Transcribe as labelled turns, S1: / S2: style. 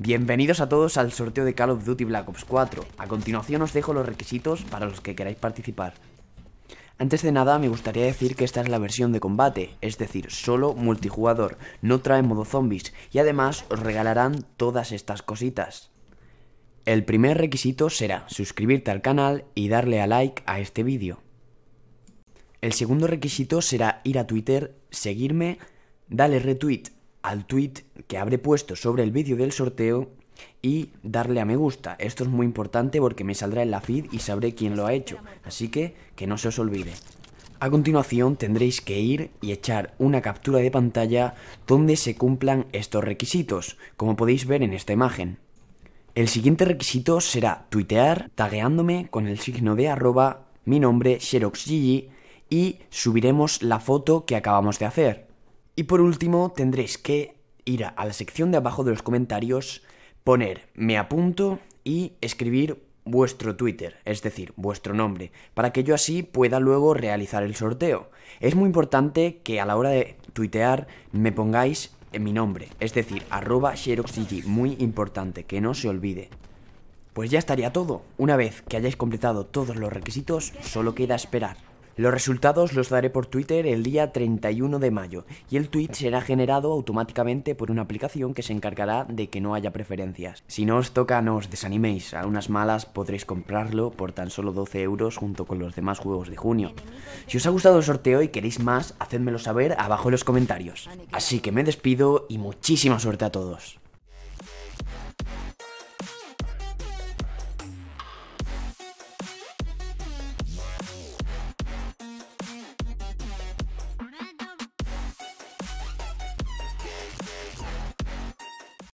S1: Bienvenidos a todos al sorteo de Call of Duty Black Ops 4. A continuación os dejo los requisitos para los que queráis participar. Antes de nada me gustaría decir que esta es la versión de combate, es decir, solo multijugador, no trae modo zombies y además os regalarán todas estas cositas. El primer requisito será suscribirte al canal y darle a like a este vídeo. El segundo requisito será ir a Twitter, seguirme, darle retweet al tweet que habré puesto sobre el vídeo del sorteo y darle a me gusta. Esto es muy importante porque me saldrá en la feed y sabré quién lo ha hecho, así que que no se os olvide. A continuación tendréis que ir y echar una captura de pantalla donde se cumplan estos requisitos, como podéis ver en esta imagen. El siguiente requisito será tuitear tagueándome con el signo de arroba, mi nombre, xeroxgigi y subiremos la foto que acabamos de hacer. Y por último, tendréis que ir a la sección de abajo de los comentarios, poner me apunto y escribir vuestro Twitter, es decir, vuestro nombre, para que yo así pueda luego realizar el sorteo. Es muy importante que a la hora de tuitear me pongáis en mi nombre, es decir, arroba SheroxGG, muy importante, que no se olvide. Pues ya estaría todo. Una vez que hayáis completado todos los requisitos, solo queda esperar. Los resultados los daré por Twitter el día 31 de mayo y el tweet será generado automáticamente por una aplicación que se encargará de que no haya preferencias. Si no os toca, no os desaniméis, a unas malas podréis comprarlo por tan solo 12 euros junto con los demás juegos de junio. Si os ha gustado el sorteo y queréis más, hacedmelo saber abajo en los comentarios. Así que me despido y muchísima suerte a todos.